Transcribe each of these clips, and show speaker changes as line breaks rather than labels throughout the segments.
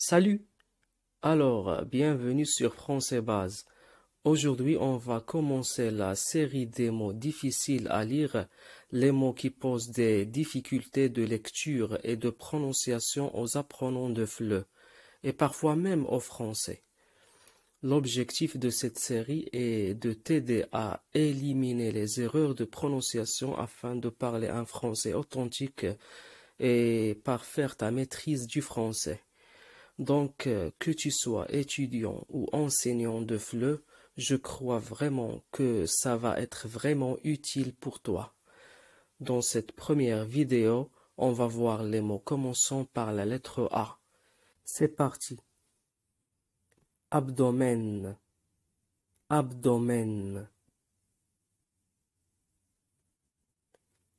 Salut Alors, euh, bienvenue sur Français Base. Aujourd'hui, on va commencer la série des mots difficiles à lire, les mots qui posent des difficultés de lecture et de prononciation aux apprenants de FLE, et parfois même aux Français. L'objectif de cette série est de t'aider à éliminer les erreurs de prononciation afin de parler un français authentique et parfaire ta maîtrise du français. Donc, euh, que tu sois étudiant ou enseignant de FLE, je crois vraiment que ça va être vraiment utile pour toi. Dans cette première vidéo, on va voir les mots commençant par la lettre A. C'est parti. Abdomen. Abdomen.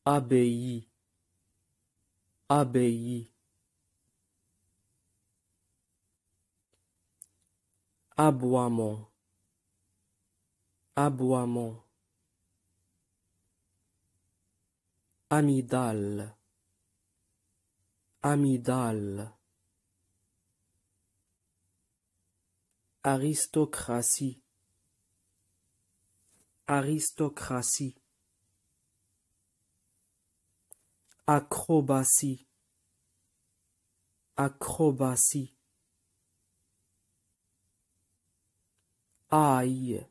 Abbaye. Abbaye. Aboiement Aboiement Amygdale Amygdale Aristocratie Aristocratie Acrobatie Acrobatie Aïe.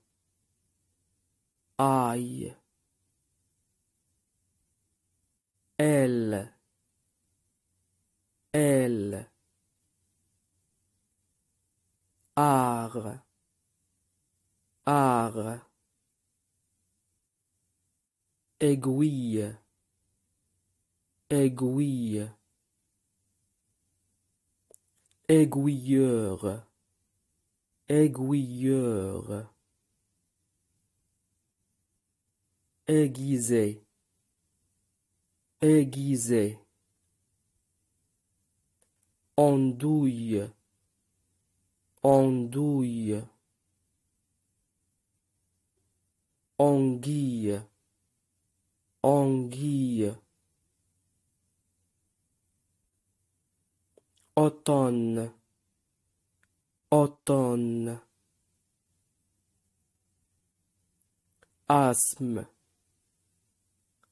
Aïe. Elle. Elle. Ar. Ar. Aiguille. Aiguille. Aiguilleur aiguilleur aiguisé aiguisé andouille andouille anguille anguille automne automne asthme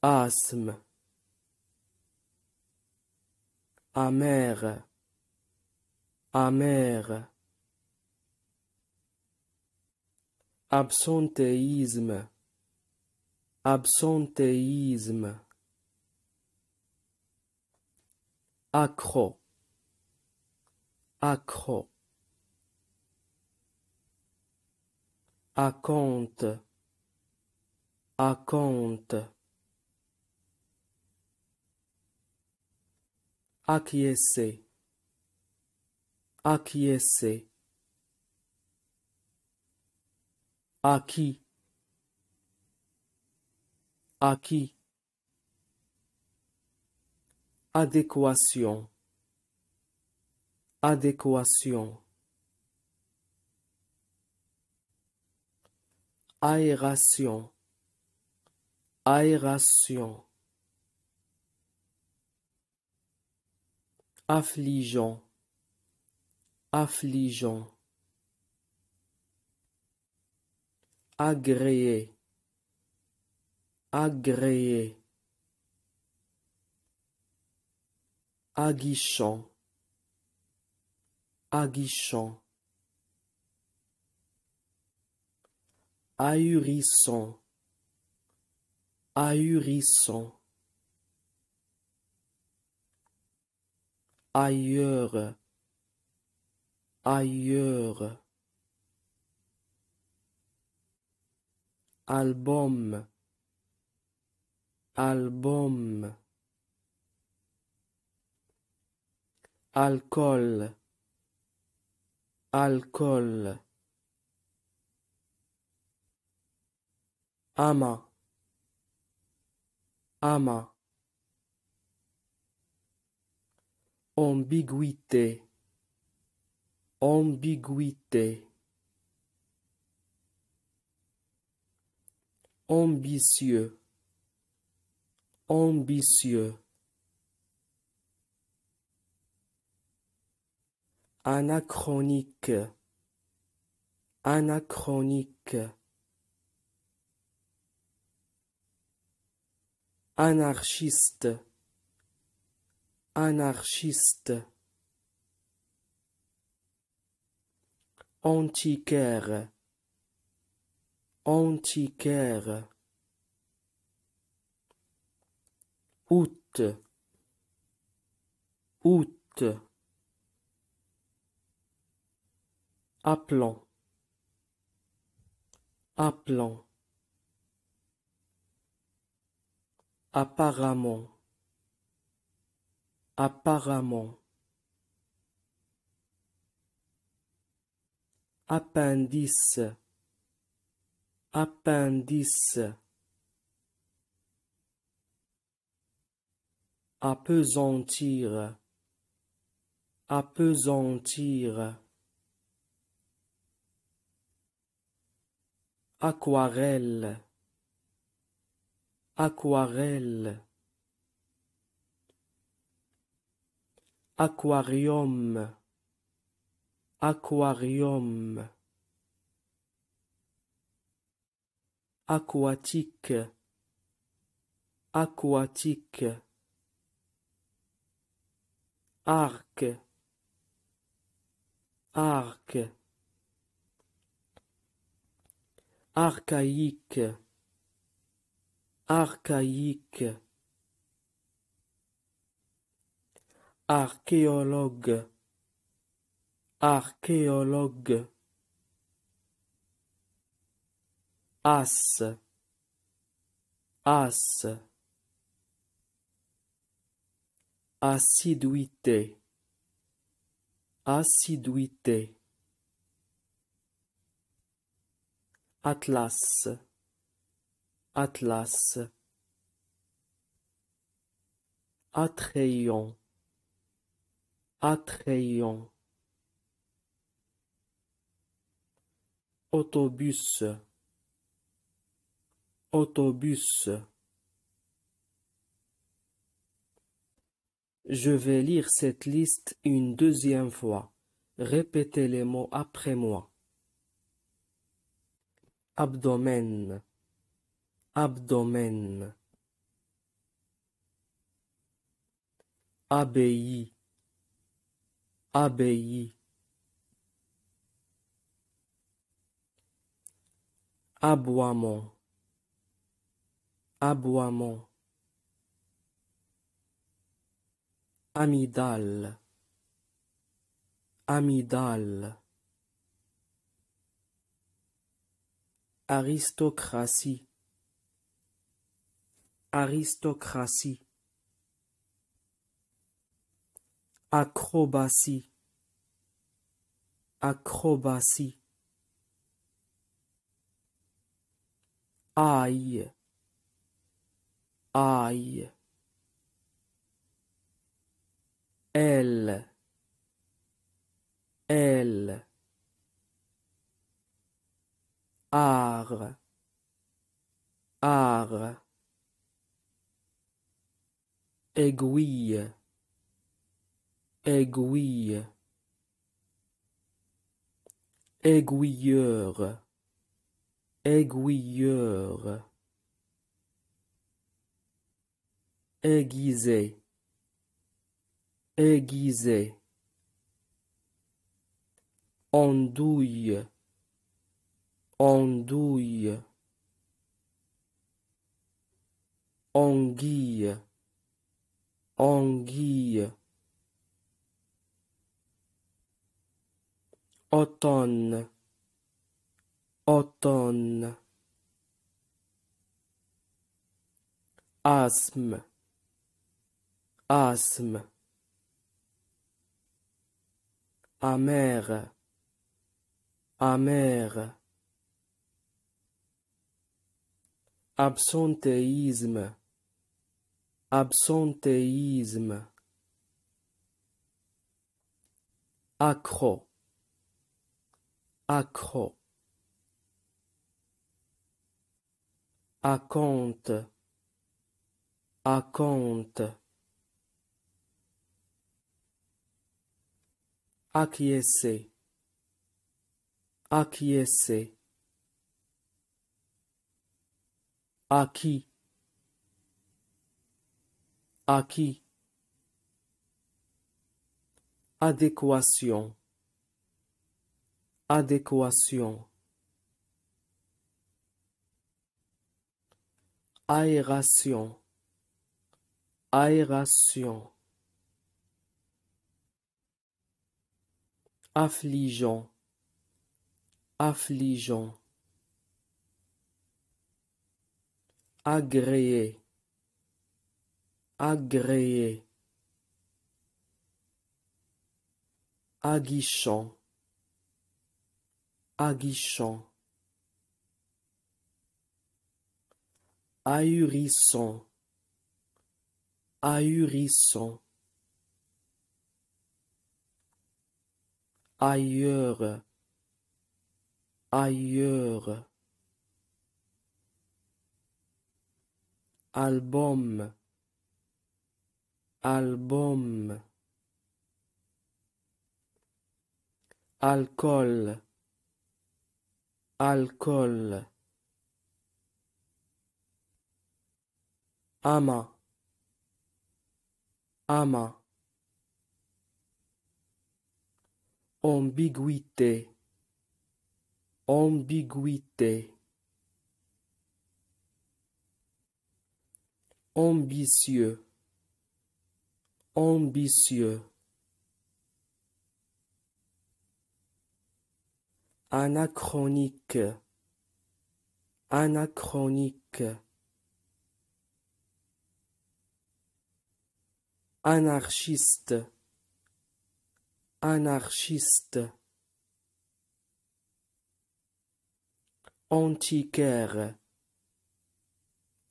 asthme amer amer absentéisme absentéisme accro accro à compte Acquiescer. Acquiescer. Acquis. Acquis. Adéquation. Adéquation. aération, aération, affligeant, affligeant, agréé, agréé, aguichant, aguichant. Ahurissant Ahurissant Ailleurs Ailleurs album album alcool alcool ama ama ambiguïté ambiguïté ambitieux ambitieux anachronique anachronique anarchiste anarchiste antiquaire antiquaire août août appelant appelant Apparemment… apparemment… appendice… appendice… appesantir… appesantir… aquarelle aquarelle aquarium aquarium aquatique aquatique arc arc archaïque archaïque. Archéologue, archéologue. As, as. Assiduité, assiduité. Atlas. Atlas attrayant attrayant autobus autobus Je vais lire cette liste une deuxième fois. Répétez les mots après moi. Abdomen abdomen abbaye abbaye aboiement aboiement amygdale amygdale aristocratie aristocratie, acrobatie, acrobatie, aïe, aïe, elle, elle, art, art, aiguille aiguille aiguilleur aiguilleur aiguisé aiguisé andouille andouille anguille anguille automne automne asthme asthme amer amer absentéisme absentéisme accro accro Accompte, accompte. Acquiescer, acquiescer. Acquis acquis adéquation adéquation aération aération affligeant affligeant agréé agréé aguichant aguichant ahurissant ahurissant ailleurs ailleurs album album alcool alcool ama ama ambiguïté ambiguïté ambitieux ambitieux. Anachronique. Anachronique. Anarchiste. Anarchiste. Antiquaire.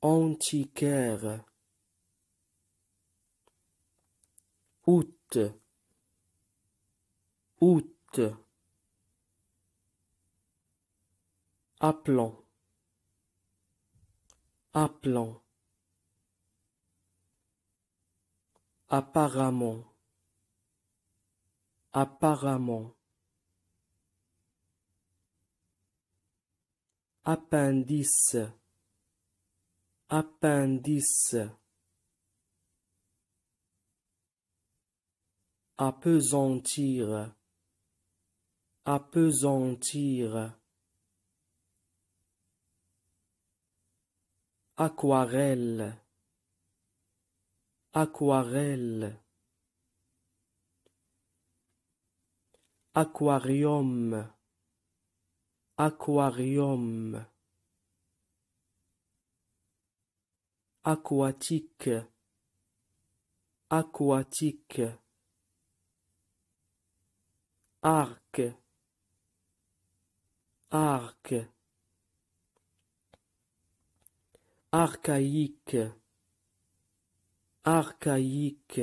Antiquaire. août août appelant appelant apparemment apparemment appendice appendice Apesantir, appesantir aquarelle aquarelle aquarium aquarium aquatique aquatique arc arc archaïque archaïque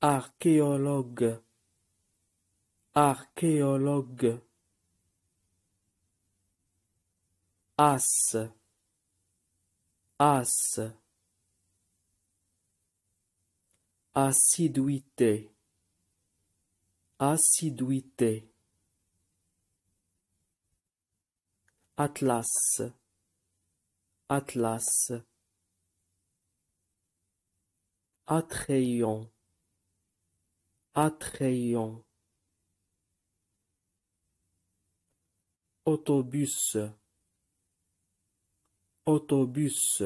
archéologue archéologue as as assiduité assiduité atlas atlas attrayant attrayant autobus autobus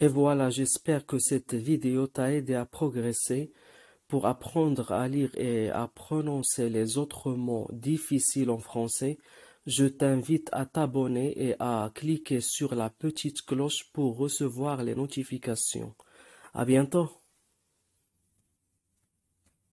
Et voilà j'espère que cette vidéo t'a aidé à progresser pour apprendre à lire et à prononcer les autres mots difficiles en français. Je t'invite à t'abonner et à cliquer sur la petite cloche pour recevoir les notifications. À bientôt!